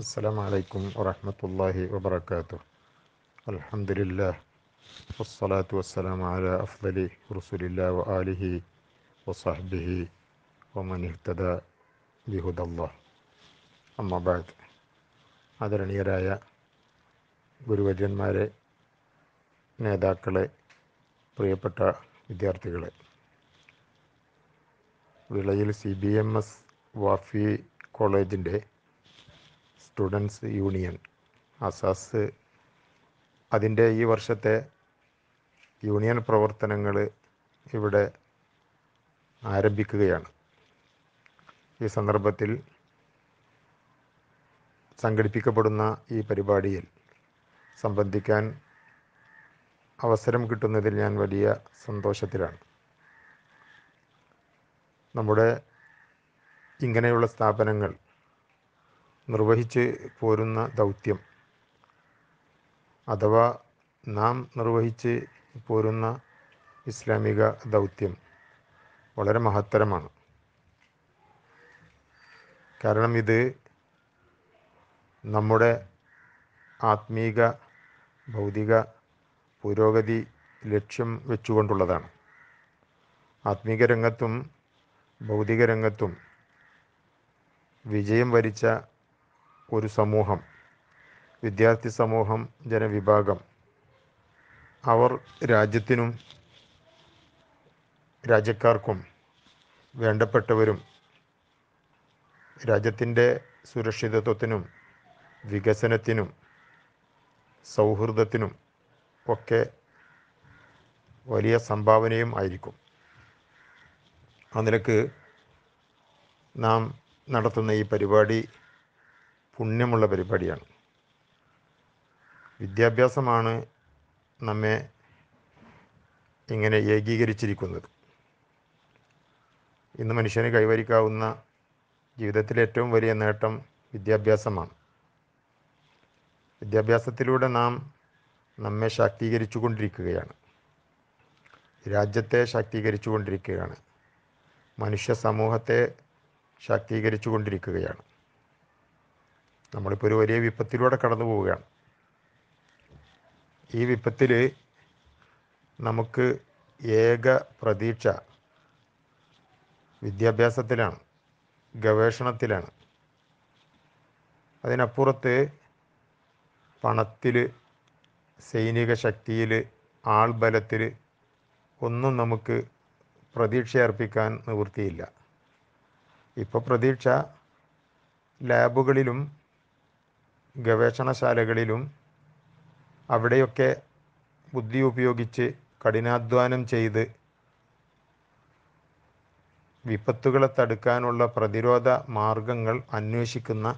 അസ്സലാമലൈക്കും വറഹമത്തല്ലാഹി വാത്തു അലഹദില്ലാ വസ്സലാത്തു അഫ്ദലി അല അഫ്ലി റസുലില്ലാ വലിഹി വസാഹ്ബിഹി ഒമനിഹ്തദ ബിഹുദല്ലാ അമ്മബാദ് ആദരണീയരായ ഗുരുവര്യന്മാരെ നേതാക്കളെ പ്രിയപ്പെട്ട വിദ്യാർത്ഥികളെ വിളയിൽ C B M S Wafy കോളേജിൻ്റെ സ്റ്റുഡൻസ് യൂണിയൻ അസാസ് അതിൻ്റെ ഈ വർഷത്തെ യൂണിയൻ പ്രവർത്തനങ്ങൾ ഇവിടെ ആരംഭിക്കുകയാണ് ഈ സന്ദർഭത്തിൽ സംഘടിപ്പിക്കപ്പെടുന്ന ഈ പരിപാടിയിൽ സംബന്ധിക്കാൻ അവസരം കിട്ടുന്നതിൽ ഞാൻ വലിയ സന്തോഷത്തിലാണ് നമ്മുടെ ഇങ്ങനെയുള്ള സ്ഥാപനങ്ങൾ നിർവഹിച്ച് പോരുന്ന ദൗത്യം അഥവാ നാം നിർവഹിച്ച് പോരുന്ന ഇസ്ലാമിക ദൗത്യം വളരെ മഹത്തരമാണ് കാരണം ഇത് നമ്മുടെ ആത്മീക ഭൗതിക പുരോഗതി ലക്ഷ്യം വെച്ചുകൊണ്ടുള്ളതാണ് ആത്മീക രംഗത്തും ഭൗതിക രംഗത്തും വിജയം വരിച്ച ഒരു സമൂഹം വിദ്യാർത്ഥി സമൂഹം ജനവിഭാഗം അവർ രാജ്യത്തിനും രാജ്യക്കാർക്കും വേണ്ടപ്പെട്ടവരും രാജ്യത്തിൻ്റെ സുരക്ഷിതത്വത്തിനും വികസനത്തിനും സൗഹൃദത്തിനും ഒക്കെ വലിയ സംഭാവനയും ആയിരിക്കും ആ നിലക്ക് നാം നടത്തുന്ന ഈ പരിപാടി പുണ്യമുള്ള പരിപാടിയാണ് വിദ്യാഭ്യാസമാണ് നമ്മെ ഇങ്ങനെ ഏകീകരിച്ചിരിക്കുന്നത് ഇന്ന് മനുഷ്യന് കൈവരിക്കാവുന്ന ജീവിതത്തിലെ ഏറ്റവും വലിയ നേട്ടം വിദ്യാഭ്യാസമാണ് വിദ്യാഭ്യാസത്തിലൂടെ നാം നമ്മെ ശാക്തീകരിച്ചു കൊണ്ടിരിക്കുകയാണ് രാജ്യത്തെ ശാക്തീകരിച്ചു കൊണ്ടിരിക്കുകയാണ് മനുഷ്യ സമൂഹത്തെ ശാക്തീകരിച്ചു കൊണ്ടിരിക്കുകയാണ് നമ്മളിപ്പോൾ ഒരു വലിയ വിപത്തിലൂടെ കടന്നു പോവുകയാണ് ഈ വിപത്തിൽ നമുക്ക് ഏക പ്രതീക്ഷ വിദ്യാഭ്യാസത്തിലാണ് ഗവേഷണത്തിലാണ് അതിനപ്പുറത്ത് പണത്തിൽ സൈനിക ശക്തിയിൽ ആൾബലത്തിൽ ഒന്നും നമുക്ക് പ്രതീക്ഷ അർപ്പിക്കാൻ നിവൃത്തിയില്ല ഇപ്പോൾ പ്രതീക്ഷ ലാബുകളിലും ഗവേഷണശാലകളിലും അവിടെയൊക്കെ ബുദ്ധി ഉപയോഗിച്ച് കഠിനാധ്വാനം ചെയ്ത് വിപത്തുകളെ തടുക്കാനുള്ള പ്രതിരോധ മാർഗങ്ങൾ അന്വേഷിക്കുന്ന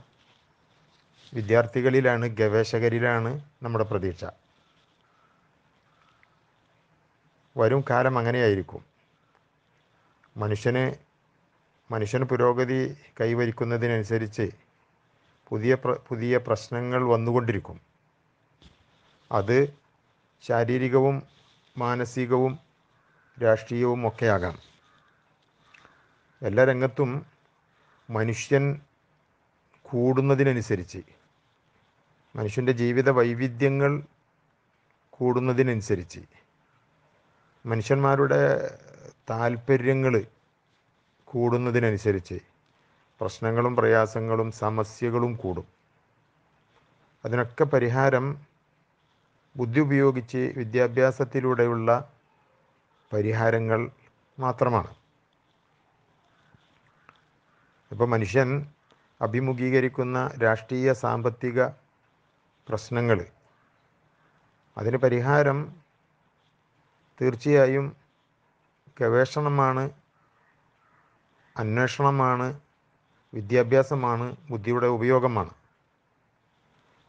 വിദ്യാർത്ഥികളിലാണ് ഗവേഷകരിലാണ് നമ്മുടെ പ്രതീക്ഷ വരും കാലം അങ്ങനെയായിരിക്കും മനുഷ്യന് മനുഷ്യന് പുരോഗതി കൈവരിക്കുന്നതിനനുസരിച്ച് പുതിയ പുതിയ പ്രശ്നങ്ങൾ വന്നുകൊണ്ടിരിക്കും അത് ശാരീരികവും മാനസികവും രാഷ്ട്രീയവും ഒക്കെയാകാം എല്ലാ രംഗത്തും മനുഷ്യൻ കൂടുന്നതിനനുസരിച്ച് മനുഷ്യൻ്റെ ജീവിത വൈവിധ്യങ്ങൾ കൂടുന്നതിനനുസരിച്ച് മനുഷ്യന്മാരുടെ താല്പര്യങ്ങൾ കൂടുന്നതിനനുസരിച്ച് പ്രശ്നങ്ങളും പ്രയാസങ്ങളും സമസ്യകളും കൂടും അതിനൊക്കെ പരിഹാരം ബുദ്ധി ഉപയോഗിച്ച് വിദ്യാഭ്യാസത്തിലൂടെയുള്ള പരിഹാരങ്ങൾ മാത്രമാണ് ഇപ്പോൾ മനുഷ്യൻ അഭിമുഖീകരിക്കുന്ന രാഷ്ട്രീയ സാമ്പത്തിക പ്രശ്നങ്ങൾ അതിന് പരിഹാരം തീർച്ചയായും ഗവേഷണമാണ് അന്വേഷണമാണ് വിദ്യാഭ്യാസമാണ് ബുദ്ധിയുടെ ഉപയോഗമാണ്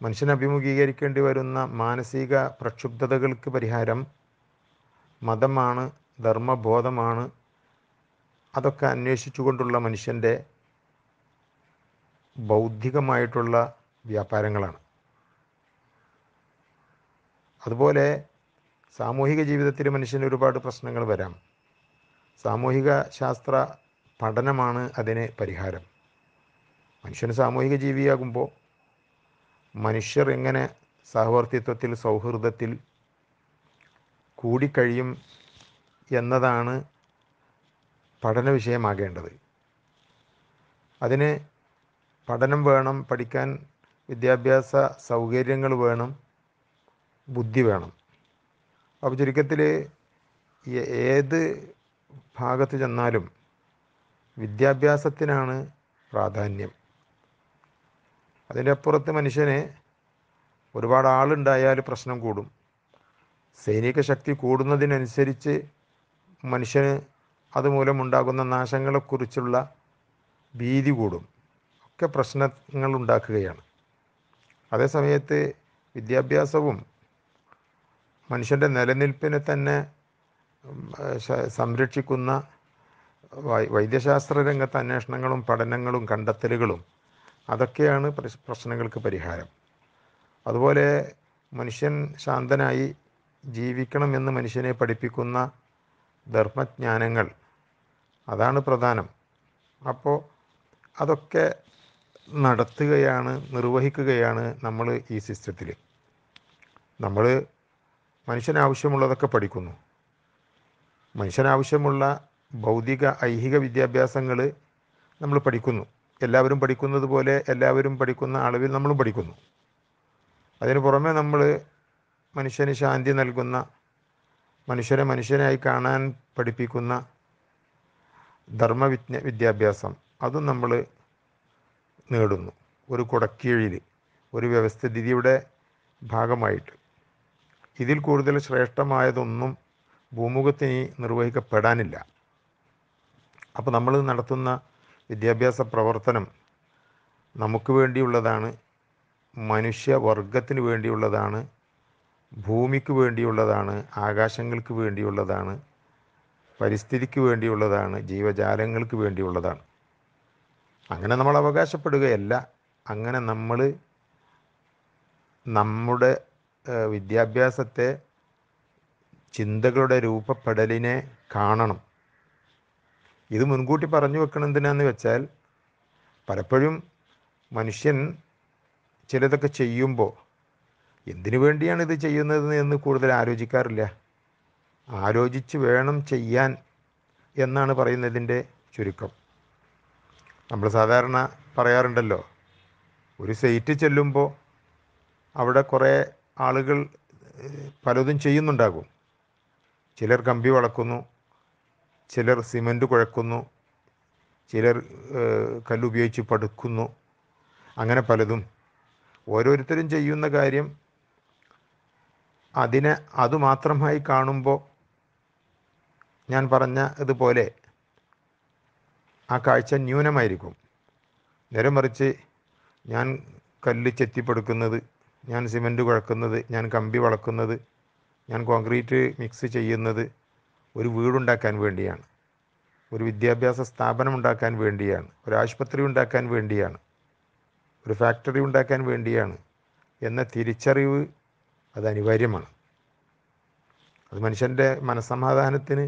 മനുഷ്യൻ അഭിമുഖീകരിക്കേണ്ടി വരുന്ന മാനസിക പ്രക്ഷുബ്ധതകൾക്ക് പരിഹാരം മതമാണ് ധർമ്മബോധമാണ് അതൊക്കെ അന്വേഷിച്ചുകൊണ്ടുള്ള മനുഷ്യൻ്റെ ബൗദ്ധികമായിട്ടുള്ള വ്യാപാരങ്ങളാണ് അതുപോലെ സാമൂഹിക ജീവിതത്തിൽ മനുഷ്യന് ഒരുപാട് പ്രശ്നങ്ങൾ വരാം സാമൂഹിക ശാസ്ത്ര പഠനമാണ് അതിന് പരിഹാരം മനുഷ്യൻ സാമൂഹിക ജീവിയാകുമ്പോൾ മനുഷ്യർ എങ്ങനെ സഹവർത്തിത്വത്തിൽ സൗഹൃദത്തിൽ കൂടിക്കഴിയും എന്നതാണ് പഠന വിഷയമാകേണ്ടത് അതിന് പഠനം വേണം പഠിക്കാൻ വിദ്യാഭ്യാസ സൗകര്യങ്ങൾ വേണം ബുദ്ധി വേണം അപ്പോൾ ചുരുക്കത്തിൽ ഏത് ഭാഗത്ത് ചെന്നാലും വിദ്യാഭ്യാസത്തിനാണ് പ്രാധാന്യം അതിൻ്റെ അപ്പുറത്ത് മനുഷ്യന് ഒരുപാട് ആളുണ്ടായാൽ പ്രശ്നം കൂടും സൈനിക ശക്തി കൂടുന്നതിനനുസരിച്ച് മനുഷ്യന് അതുമൂലം ഉണ്ടാകുന്ന നാശങ്ങളെക്കുറിച്ചുള്ള ഭീതി കൂടും ഒക്കെ പ്രശ്നങ്ങൾ ഉണ്ടാക്കുകയാണ് അതേസമയത്ത് വിദ്യാഭ്യാസവും മനുഷ്യൻ്റെ നിലനിൽപ്പിനെ തന്നെ സംരക്ഷിക്കുന്ന വൈദ്യശാസ്ത്ര രംഗത്തെ അന്വേഷണങ്ങളും പഠനങ്ങളും കണ്ടെത്തലുകളും അതൊക്കെയാണ് പ്രശ്നങ്ങൾക്ക് പരിഹാരം അതുപോലെ മനുഷ്യൻ ശാന്തനായി ജീവിക്കണമെന്ന് മനുഷ്യനെ പഠിപ്പിക്കുന്ന ധർമ്മജ്ഞാനങ്ങൾ അതാണ് പ്രധാനം അപ്പോൾ അതൊക്കെ നടത്തുകയാണ് നിർവഹിക്കുകയാണ് നമ്മൾ ഈ സിസ്റ്റത്തിൽ നമ്മൾ മനുഷ്യന് ആവശ്യമുള്ളതൊക്കെ പഠിക്കുന്നു മനുഷ്യനാവശ്യമുള്ള ഭൗതിക ഐഹിക വിദ്യാഭ്യാസങ്ങൾ നമ്മൾ പഠിക്കുന്നു എല്ലാവരും പഠിക്കുന്നത് പോലെ എല്ലാവരും പഠിക്കുന്ന അളവിൽ നമ്മളും പഠിക്കുന്നു അതിന് പുറമെ നമ്മൾ മനുഷ്യന് ശാന്തി നൽകുന്ന മനുഷ്യരെ മനുഷ്യനായി കാണാൻ പഠിപ്പിക്കുന്ന ധർമ്മവിജ്ഞ വിദ്യാഭ്യാസം അതും നമ്മൾ നേടുന്നു ഒരു കുടക്കീഴിൽ ഒരു വ്യവസ്ഥിതിയുടെ ഭാഗമായിട്ട് ഇതിൽ കൂടുതൽ ശ്രേഷ്ഠമായതൊന്നും ഭൂമുഖത്തിന് നിർവഹിക്കപ്പെടാനില്ല അപ്പോൾ നമ്മൾ നടത്തുന്ന വിദ്യാഭ്യാസ പ്രവർത്തനം നമുക്ക് വേണ്ടിയുള്ളതാണ് മനുഷ്യവർഗത്തിന് വേണ്ടിയുള്ളതാണ് ഭൂമിക്ക് വേണ്ടിയുള്ളതാണ് ആകാശങ്ങൾക്ക് വേണ്ടിയുള്ളതാണ് പരിസ്ഥിതിക്ക് വേണ്ടിയുള്ളതാണ് ജീവജാലങ്ങൾക്ക് വേണ്ടിയുള്ളതാണ് അങ്ങനെ നമ്മൾ അവകാശപ്പെടുകയല്ല അങ്ങനെ നമ്മൾ നമ്മുടെ വിദ്യാഭ്യാസത്തെ ചിന്തകളുടെ രൂപപ്പെടലിനെ കാണണം ഇത് മുൻകൂട്ടി പറഞ്ഞു വെക്കണം എന്തിനാന്ന് വെച്ചാൽ പലപ്പോഴും മനുഷ്യൻ ചിലതൊക്കെ ചെയ്യുമ്പോൾ എന്തിനു വേണ്ടിയാണ് ഇത് ചെയ്യുന്നത് എന്ന് കൂടുതൽ ആലോചിക്കാറില്ല ആലോചിച്ച് വേണം ചെയ്യാൻ എന്നാണ് പറയുന്നതിൻ്റെ ചുരുക്കം നമ്മൾ സാധാരണ പറയാറുണ്ടല്ലോ ഒരു സൈറ്റ് ചെല്ലുമ്പോൾ അവിടെ കുറേ ആളുകൾ പലതും ചെയ്യുന്നുണ്ടാകും ചിലർ കമ്പി വളക്കുന്നു ചിലർ സിമൻറ്റ് കുഴക്കുന്നു ചിലർ കല്ലുപയോഗിച്ച് പടുക്കുന്നു അങ്ങനെ പലതും ഓരോരുത്തരും ചെയ്യുന്ന കാര്യം അതിനെ അതുമാത്രമായി കാണുമ്പോൾ ഞാൻ പറഞ്ഞ ഇതുപോലെ ആ കാഴ്ച ന്യൂനമായിരിക്കും നേരെ മറിച്ച് ഞാൻ കല്ല് ചെത്തിപ്പെടുക്കുന്നത് ഞാൻ സിമൻറ്റ് കുഴക്കുന്നത് ഞാൻ കമ്പി വളക്കുന്നത് ഞാൻ കോൺക്രീറ്റ് മിക്സ് ചെയ്യുന്നത് ഒരു വീടുണ്ടാക്കാൻ വേണ്ടിയാണ് ഒരു വിദ്യാഭ്യാസ സ്ഥാപനം ഉണ്ടാക്കാൻ വേണ്ടിയാണ് ഒരു ആശുപത്രി ഉണ്ടാക്കാൻ വേണ്ടിയാണ് ഒരു ഫാക്ടറി ഉണ്ടാക്കാൻ വേണ്ടിയാണ് എന്ന തിരിച്ചറിവ് അത് അനിവാര്യമാണ് അത് മനുഷ്യൻ്റെ മനസ്സമാധാനത്തിന്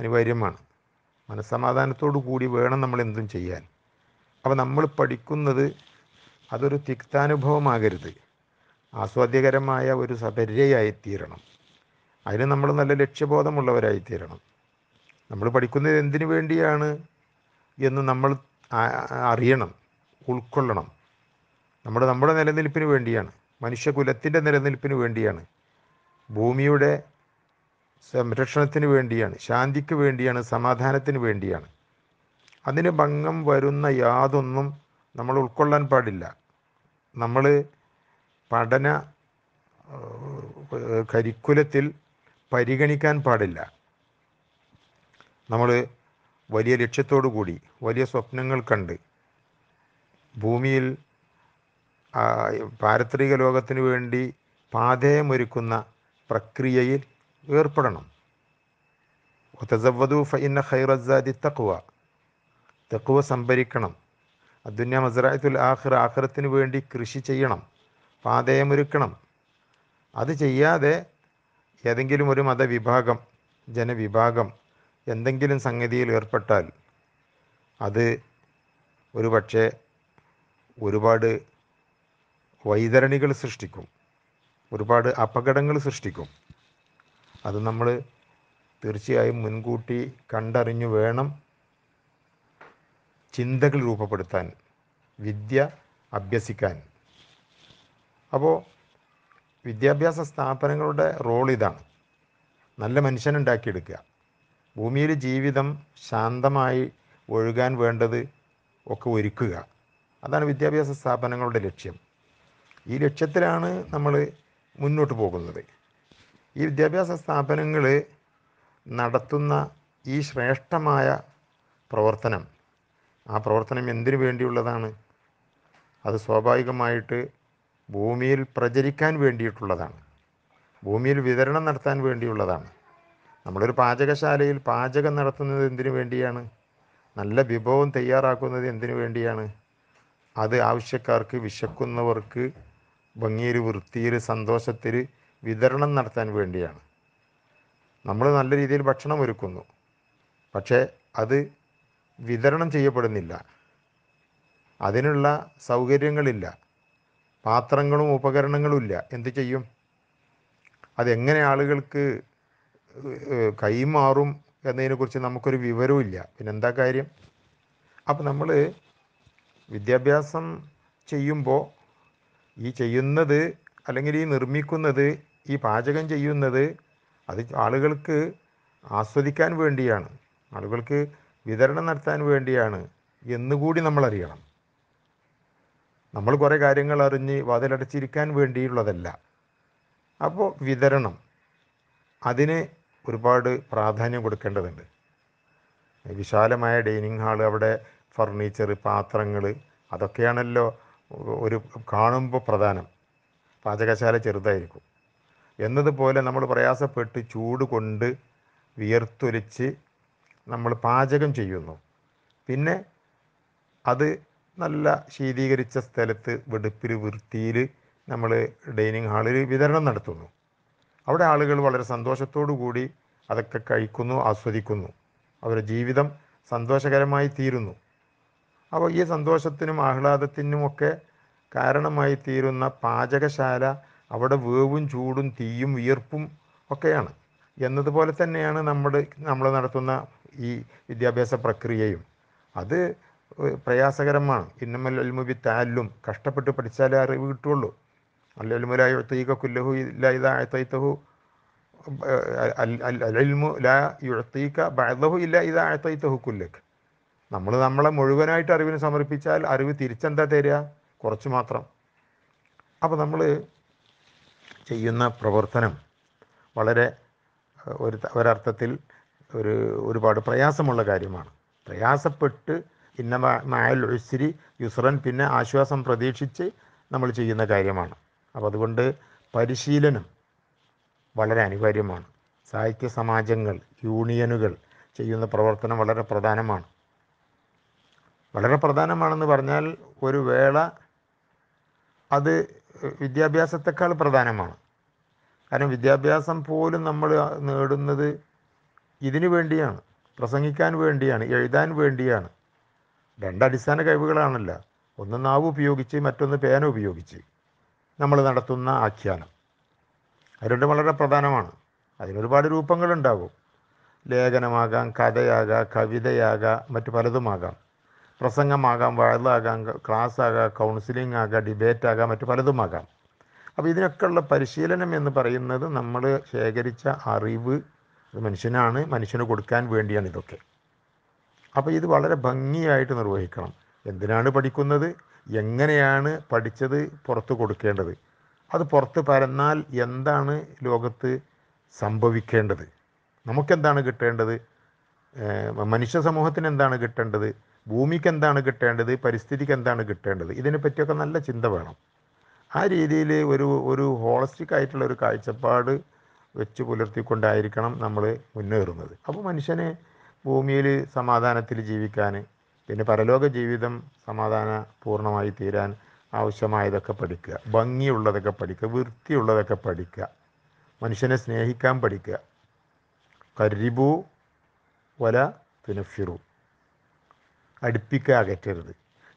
അനിവാര്യമാണ് മനസ്സമാധാനത്തോടു കൂടി വേണം നമ്മൾ എന്തും ചെയ്യാൻ അപ്പോൾ നമ്മൾ പഠിക്കുന്നത് അതൊരു തിക്താനുഭവമാകരുത് ആസ്വാദ്യകരമായ ഒരു സപര്യയായി തീരണം അതിന് നമ്മൾ നല്ല ലക്ഷ്യബോധമുള്ളവരായി തീരണം നമ്മൾ പഠിക്കുന്നത് എന്തിനു വേണ്ടിയാണ് എന്ന് നമ്മൾ അറിയണം ഉൾക്കൊള്ളണം നമ്മൾ നമ്മുടെ നിലനിൽപ്പിന് വേണ്ടിയാണ് മനുഷ്യകുലത്തിൻ്റെ നിലനിൽപ്പിന് വേണ്ടിയാണ് ഭൂമിയുടെ സംരക്ഷണത്തിന് വേണ്ടിയാണ് ശാന്തിക്ക് വേണ്ടിയാണ് സമാധാനത്തിന് വേണ്ടിയാണ് അതിന് ഭംഗം വരുന്ന യാതൊന്നും നമ്മൾ ഉൾക്കൊള്ളാൻ പാടില്ല നമ്മൾ പഠന കരിക്കുലത്തിൽ പരിഗണിക്കാൻ പാടില്ല നമ്മൾ വലിയ ലക്ഷ്യത്തോടു കൂടി വലിയ സ്വപ്നങ്ങൾ കണ്ട് ഭൂമിയിൽ പാരത്രിക ലോകത്തിനു വേണ്ടി പാതേമൊരുക്കുന്ന പ്രക്രിയയിൽ ഏർപ്പെടണം ഒത്തസവദു ഫൈന ഖൈറസാദി തക്കുവ തക്കുവ സംഭരിക്കണം അദ്ദുന്യ മസറായത്തുൽ ആഖിർ ആഖിറത്തിന് വേണ്ടി കൃഷി ചെയ്യണം പാതയമൊരുക്കണം അത് ചെയ്യാതെ ഏതെങ്കിലും ഒരു മതവിഭാഗം ജനവിഭാഗം എന്തെങ്കിലും സംഗതിയിൽ ഏർപ്പെട്ടാൽ അത് ഒരു പക്ഷേ ഒരുപാട് വൈതരണികൾ സൃഷ്ടിക്കും ഒരുപാട് അപകടങ്ങൾ സൃഷ്ടിക്കും അത് നമ്മൾ തീർച്ചയായും മുൻകൂട്ടി കണ്ടറിഞ്ഞു വേണം ചിന്തകൾ രൂപപ്പെടുത്താൻ വിദ്യ അഭ്യസിക്കാൻ അപ്പോൾ വിദ്യാഭ്യാസ സ്ഥാപനങ്ങളുടെ റോൾ ഇതാണ് നല്ല മനുഷ്യനുണ്ടാക്കിയെടുക്കുക ഭൂമിയിൽ ജീവിതം ശാന്തമായി ഒഴുകാൻ വേണ്ടത് ഒക്കെ ഒരുക്കുക അതാണ് വിദ്യാഭ്യാസ സ്ഥാപനങ്ങളുടെ ലക്ഷ്യം ഈ ലക്ഷ്യത്തിലാണ് നമ്മൾ മുന്നോട്ട് പോകുന്നത് ഈ വിദ്യാഭ്യാസ സ്ഥാപനങ്ങൾ നടത്തുന്ന ഈ ശ്രേഷ്ഠമായ പ്രവർത്തനം ആ പ്രവർത്തനം എന്തിനു വേണ്ടിയുള്ളതാണ് അത് സ്വാഭാവികമായിട്ട് ഭൂമിയിൽ പ്രചരിക്കാൻ വേണ്ടിയിട്ടുള്ളതാണ് ഭൂമിയിൽ വിതരണം നടത്താൻ വേണ്ടിയുള്ളതാണ് നമ്മളൊരു പാചകശാലയിൽ പാചകം നടത്തുന്നത് എന്തിനു വേണ്ടിയാണ് നല്ല വിഭവം തയ്യാറാക്കുന്നത് എന്തിനു വേണ്ടിയാണ് അത് ആവശ്യക്കാർക്ക് വിശക്കുന്നവർക്ക് ഭംഗിയിൽ വൃത്തിയിൽ സന്തോഷത്തിൽ വിതരണം നടത്താൻ വേണ്ടിയാണ് നമ്മൾ നല്ല രീതിയിൽ ഭക്ഷണം ഒരുക്കുന്നു പക്ഷേ അത് വിതരണം ചെയ്യപ്പെടുന്നില്ല അതിനുള്ള സൗകര്യങ്ങളില്ല പാത്രങ്ങളും ഉപകരണങ്ങളും ഇല്ല എന്ത് ചെയ്യും അതെങ്ങനെ ആളുകൾക്ക് കൈമാറും എന്നതിനെക്കുറിച്ച് നമുക്കൊരു വിവരവും ഇല്ല പിന്നെന്താ കാര്യം അപ്പം നമ്മൾ വിദ്യാഭ്യാസം ചെയ്യുമ്പോൾ ഈ ചെയ്യുന്നത് അല്ലെങ്കിൽ ഈ നിർമ്മിക്കുന്നത് ഈ പാചകം ചെയ്യുന്നത് അത് ആളുകൾക്ക് ആസ്വദിക്കാൻ വേണ്ടിയാണ് ആളുകൾക്ക് വിതരണം നടത്താൻ വേണ്ടിയാണ് എന്നുകൂടി നമ്മളറിയണം നമ്മൾ കുറേ കാര്യങ്ങൾ അറിഞ്ഞ് വാതിലടച്ചിരിക്കാൻ വേണ്ടിയുള്ളതല്ല അപ്പോൾ വിതരണം അതിന് ഒരുപാട് പ്രാധാന്യം കൊടുക്കേണ്ടതുണ്ട് വിശാലമായ ഡൈനിങ് ഹാൾ അവിടെ ഫർണിച്ചർ പാത്രങ്ങൾ അതൊക്കെയാണല്ലോ ഒരു കാണുമ്പോൾ പ്രധാനം പാചകശാല ചെറുതായിരിക്കും എന്നതുപോലെ നമ്മൾ പ്രയാസപ്പെട്ട് ചൂട് കൊണ്ട് വിയർത്തൊലിച്ച് നമ്മൾ പാചകം ചെയ്യുന്നു പിന്നെ അത് നല്ല ശീതീകരിച്ച സ്ഥലത്ത് വെടുപ്പിൽ വൃത്തിയിൽ നമ്മൾ ഡൈനിങ് ഹാളിൽ വിതരണം നടത്തുന്നു അവിടെ ആളുകൾ വളരെ സന്തോഷത്തോടു കൂടി അതൊക്കെ കഴിക്കുന്നു ആസ്വദിക്കുന്നു അവരുടെ ജീവിതം സന്തോഷകരമായി തീരുന്നു അപ്പോൾ ഈ സന്തോഷത്തിനും ആഹ്ലാദത്തിനുമൊക്കെ കാരണമായി തീരുന്ന പാചകശാല അവിടെ വേവും ചൂടും തീയും വിയർപ്പും ഒക്കെയാണ് എന്നതുപോലെ തന്നെയാണ് നമ്മുടെ നമ്മൾ നടത്തുന്ന ഈ വിദ്യാഭ്യാസ പ്രക്രിയയും അത് പ്രയാസകരമാണ് ഇന്നമൽ അൽമുബി താലും കഷ്ടപ്പെട്ട് പഠിച്ചാലേ അറിവ് കിട്ടുള്ളൂ അല്ലൽമുലായി ഒത്തീക കുല്ലഹു ഇല്ല ഇതാ അഴത്തൈത്തഹു അൽമു ലാ യുഴത്തീക്ക ബഹു ഇല്ല ഇതാ അഴത്തൈത്തഹു കുല്ലക്ക് നമ്മൾ നമ്മളെ മുഴുവനായിട്ട് അറിവിന് സമർപ്പിച്ചാൽ അറിവ് തിരിച്ചെന്താ തരിക കുറച്ച് മാത്രം അപ്പോൾ നമ്മൾ ചെയ്യുന്ന പ്രവർത്തനം വളരെ ഒരു ഒരർത്ഥത്തിൽ ഒരു ഒരുപാട് പ്രയാസമുള്ള കാര്യമാണ് പ്രയാസപ്പെട്ട് ഇന്ന മായൽ ഉസ്രി യുസ്രൻ പിന്നെ ആശ്വാസം പ്രതീക്ഷിച്ച് നമ്മൾ ചെയ്യുന്ന കാര്യമാണ് അപ്പോൾ അതുകൊണ്ട് പരിശീലനം വളരെ അനിവാര്യമാണ് സാഹിത്യ സമാജങ്ങൾ യൂണിയനുകൾ ചെയ്യുന്ന പ്രവർത്തനം വളരെ പ്രധാനമാണ് വളരെ പ്രധാനമാണെന്ന് പറഞ്ഞാൽ ഒരു വേള അത് വിദ്യാഭ്യാസത്തെക്കാൾ പ്രധാനമാണ് കാരണം വിദ്യാഭ്യാസം പോലും നമ്മൾ നേടുന്നത് ഇതിനു വേണ്ടിയാണ് പ്രസംഗിക്കാൻ വേണ്ടിയാണ് എഴുതാൻ വേണ്ടിയാണ് രണ്ട് അടിസ്ഥാന കഴിവുകളാണല്ല ഒന്ന് നാവ് ഉപയോഗിച്ച് മറ്റൊന്ന് പേന ഉപയോഗിച്ച് നമ്മൾ നടത്തുന്ന ആഖ്യാനം അതുകൊണ്ട് വളരെ പ്രധാനമാണ് അതിനൊരുപാട് രൂപങ്ങളുണ്ടാകും ലേഖനമാകാം കഥയാകാം കവിതയാകാം മറ്റു പലതുമാകാം പ്രസംഗമാകാം ക്ലാസ് ആകാം കൗൺസിലിംഗ് ആകാം ഡിബേറ്റ് ആകാം മറ്റു പലതുമാകാം അപ്പോൾ ഇതിനൊക്കെയുള്ള പരിശീലനം എന്ന് പറയുന്നത് നമ്മൾ ശേഖരിച്ച അറിവ് മനുഷ്യനാണ് മനുഷ്യന് കൊടുക്കാൻ വേണ്ടിയാണ് ഇതൊക്കെ അപ്പോൾ ഇത് വളരെ ഭംഗിയായിട്ട് നിർവഹിക്കണം എന്തിനാണ് പഠിക്കുന്നത് എങ്ങനെയാണ് പഠിച്ചത് പുറത്ത് കൊടുക്കേണ്ടത് അത് പുറത്ത് പരന്നാൽ എന്താണ് ലോകത്ത് സംഭവിക്കേണ്ടത് നമുക്കെന്താണ് കിട്ടേണ്ടത് മനുഷ്യ സമൂഹത്തിന് എന്താണ് കിട്ടേണ്ടത് ഭൂമിക്ക് എന്താണ് കിട്ടേണ്ടത് പരിസ്ഥിതിക്ക് എന്താണ് കിട്ടേണ്ടത് ഇതിനെപ്പറ്റിയൊക്കെ നല്ല ചിന്ത വേണം ആ രീതിയിൽ ഒരു ഒരു ഹോളിസ്റ്റിക് ആയിട്ടുള്ള ഒരു കാഴ്ചപ്പാട് വെച്ച് പുലർത്തിക്കൊണ്ടായിരിക്കണം നമ്മൾ മുന്നേറുന്നത് അപ്പോൾ മനുഷ്യനെ ഭൂമിയിൽ സമാധാനത്തിൽ ജീവിക്കാൻ പിന്നെ പരലോക ജീവിതം സമാധാന പൂർണ്ണമായി തീരാൻ ആവശ്യമായതൊക്കെ പഠിക്കുക ഭംഗിയുള്ളതൊക്കെ പഠിക്കുക വൃത്തിയുള്ളതൊക്കെ പഠിക്കുക മനുഷ്യനെ സ്നേഹിക്കാൻ പഠിക്കുക കരിബു വല തുനഫിറു അടുപ്പിക്കുക അകറ്റരുത്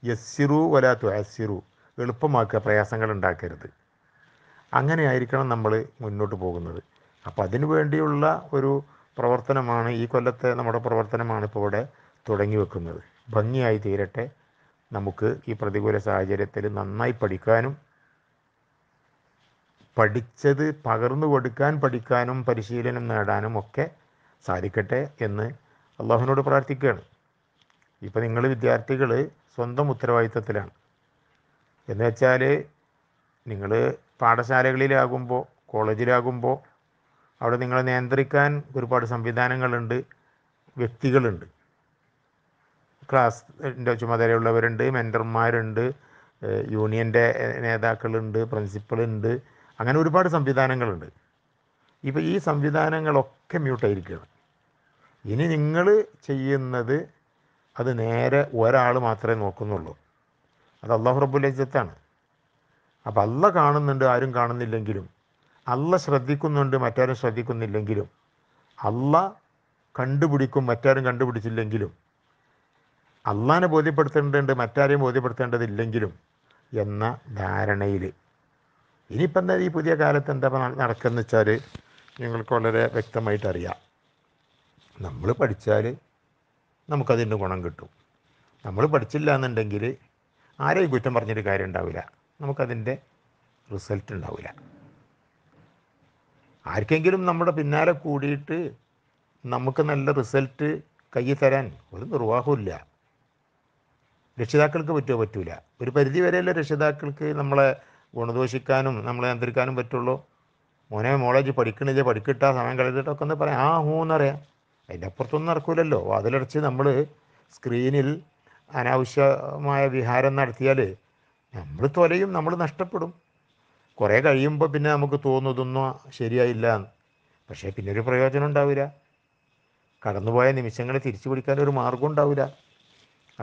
യസ്സിറു വല തുഅസ്സിറു എളുപ്പമാക്കുക പ്രയാസങ്ങൾ ഉണ്ടാക്കരുത് അങ്ങനെയായിരിക്കണം നമ്മൾ മുന്നോട്ട് പോകുന്നത് അപ്പോൾ അതിനു വേണ്ടിയുള്ള ഒരു പ്രവർത്തനമാണ് ഈ കൊല്ലത്തെ നമ്മുടെ പ്രവർത്തനമാണ് ഇപ്പോൾ ഇവിടെ തുടങ്ങി വെക്കുന്നത് ഭംഗിയായി തീരട്ടെ നമുക്ക് ഈ പ്രതികൂല സാഹചര്യത്തിൽ നന്നായി പഠിക്കാനും പഠിച്ചത് പകർന്നു കൊടുക്കാൻ പഠിക്കാനും പരിശീലനം നേടാനും ഒക്കെ സാധിക്കട്ടെ എന്ന് അള്ളാഹുവിനോട് പ്രാർത്ഥിക്കുകയാണ് ഇപ്പോൾ നിങ്ങൾ വിദ്യാർത്ഥികൾ സ്വന്തം ഉത്തരവാദിത്തത്തിലാണ് എന്ന് വെച്ചാൽ നിങ്ങൾ പാഠശാലകളിലാകുമ്പോൾ കോളേജിലാകുമ്പോൾ അവിടെ നിങ്ങളെ നിയന്ത്രിക്കാൻ ഒരുപാട് സംവിധാനങ്ങളുണ്ട് വ്യക്തികളുണ്ട് ക്ലാസിൻ്റെ ചുമതലയുള്ളവരുണ്ട് മെൻറ്റർമാരുണ്ട് യൂണിയൻ്റെ നേതാക്കളുണ്ട് പ്രിൻസിപ്പളുണ്ട് അങ്ങനെ ഒരുപാട് സംവിധാനങ്ങളുണ്ട് ഇപ്പോൾ ഈ സംവിധാനങ്ങളൊക്കെ മ്യൂട്ടായിരിക്കുകയാണ് ഇനി നിങ്ങൾ ചെയ്യുന്നത് അത് നേരെ ഒരാൾ മാത്രമേ നോക്കുന്നുള്ളൂ അത് അള്ളാഹു റബ്ബുൽ ഇജ്ജത്താണ് അപ്പോൾ അല്ല കാണുന്നുണ്ട് ആരും കാണുന്നില്ലെങ്കിലും അല്ല ശ്രദ്ധിക്കുന്നുണ്ട് മറ്റാരും ശ്രദ്ധിക്കുന്നില്ലെങ്കിലും അല്ല കണ്ടുപിടിക്കും മറ്റാരും കണ്ടുപിടിച്ചില്ലെങ്കിലും അള്ളാനെ ബോധ്യപ്പെടുത്തേണ്ടതുണ്ട് മറ്റാരെയും ബോധ്യപ്പെടുത്തേണ്ടതില്ലെങ്കിലും എന്ന ധാരണയിൽ ഇനിയിപ്പം എന്താ ഈ പുതിയ കാലത്ത് എന്താ നടക്കുന്ന വെച്ചാൽ നിങ്ങൾക്ക് വളരെ വ്യക്തമായിട്ടറിയാം നമ്മൾ പഠിച്ചാൽ നമുക്കതിൻ്റെ ഗുണം കിട്ടും നമ്മൾ പഠിച്ചില്ല എന്നുണ്ടെങ്കിൽ ആരെയും കുറ്റം പറഞ്ഞിട്ട് കാര്യം ഉണ്ടാവില്ല നമുക്കതിൻ്റെ റിസൾട്ട് ഉണ്ടാവില്ല ആർക്കെങ്കിലും നമ്മുടെ പിന്നാലെ കൂടിയിട്ട് നമുക്ക് നല്ല റിസൾട്ട് കൈ തരാൻ ഒരു നിർവാഹമില്ല രക്ഷിതാക്കൾക്ക് പറ്റുമോ പറ്റൂല ഒരു പരിധി വരെയല്ലേ രക്ഷിതാക്കൾക്ക് നമ്മളെ ഗുണദോഷിക്കാനും നമ്മളെ നിയന്ത്രിക്കാനും പറ്റുള്ളൂ മോനെ മോളേജ് പഠിക്കണില്ലേ പഠിക്കിട്ട സമയം കളഞ്ഞിട്ടൊക്കെ ഒന്ന് പറയാം ആ ഹൂ എന്ന് അതിൻ്റെ അപ്പുറത്തൊന്നും നടക്കൂലല്ലോ അതിലടച്ച് നമ്മൾ സ്ക്രീനിൽ അനാവശ്യമായ വിഹാരം നടത്തിയാൽ നമ്മൾ തൊലയും നമ്മൾ നഷ്ടപ്പെടും കുറേ കഴിയുമ്പോൾ പിന്നെ നമുക്ക് തോന്നുന്നതൊന്നും ശരിയായില്ല എന്ന് പക്ഷേ പിന്നെ ഒരു പ്രയോജനം ഉണ്ടാവില്ല കടന്നുപോയ നിമിഷങ്ങളെ തിരിച്ചു പിടിക്കാൻ ഒരു മാർഗം ഉണ്ടാവില്ല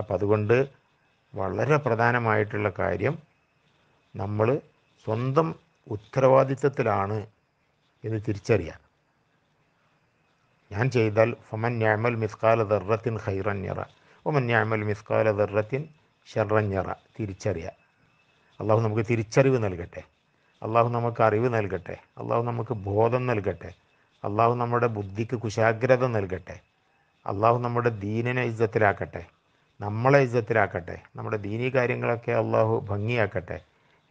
അപ്പം അതുകൊണ്ട് വളരെ പ്രധാനമായിട്ടുള്ള കാര്യം നമ്മൾ സ്വന്തം ഉത്തരവാദിത്വത്തിലാണ് എന്ന് തിരിച്ചറിയാം ഞാൻ ചെയ്താൽ ഫമൻ ഞാമൽ മിസ്കാല ദർറത്തിൻ ഹൈറൻ ഞറ ഒമൻ ഞാമൽ മിസ്കാല ദർറത്തിൻ ഷെറഞ്ഞറ ഞറ തിരിച്ചറിയാം അള്ളാഹു നമുക്ക് തിരിച്ചറിവ് നൽകട്ടെ അള്ളാഹു നമുക്ക് അറിവ് നൽകട്ടെ അള്ളാഹു നമുക്ക് ബോധം നൽകട്ടെ അള്ളാഹു നമ്മുടെ ബുദ്ധിക്ക് കുശാഗ്രത നൽകട്ടെ അള്ളാഹു നമ്മുടെ ദീനിനെ ഇജ്ജത്തിലാക്കട്ടെ നമ്മളെ ഇജ്ജത്തിലാക്കട്ടെ നമ്മുടെ ദീനി കാര്യങ്ങളൊക്കെ അള്ളാഹു ഭംഗിയാക്കട്ടെ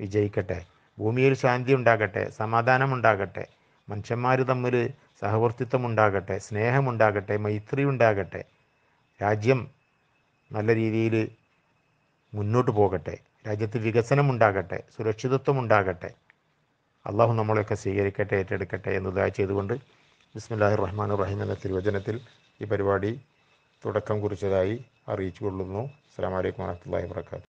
വിജയിക്കട്ടെ ഭൂമിയിൽ ശാന്തി ഉണ്ടാകട്ടെ സമാധാനം ഉണ്ടാകട്ടെ മനുഷ്യന്മാർ തമ്മിൽ സഹവർത്തിത്വം ഉണ്ടാകട്ടെ സ്നേഹമുണ്ടാകട്ടെ മൈത്രി ഉണ്ടാകട്ടെ രാജ്യം നല്ല രീതിയിൽ മുന്നോട്ട് പോകട്ടെ രാജ്യത്ത് വികസനം ഉണ്ടാകട്ടെ സുരക്ഷിതത്വം ഉണ്ടാകട്ടെ അള്ളാഹു നമ്മളെയൊക്കെ സ്വീകരിക്കട്ടെ ഏറ്റെടുക്കട്ടെ എന്ന് ദയ ചെയ്തുകൊണ്ട് ബിസ്മില്ലാഹി റഹ്മാൻ റഹീം എന്ന തിരുവചനത്തിൽ ഈ പരിപാടി തുടക്കം കുറിച്ചതായി അറിയിച്ചു കൊള്ളുന്നു അസ്സാം വലൈക്കും വാഹത്തുല്ലാഹി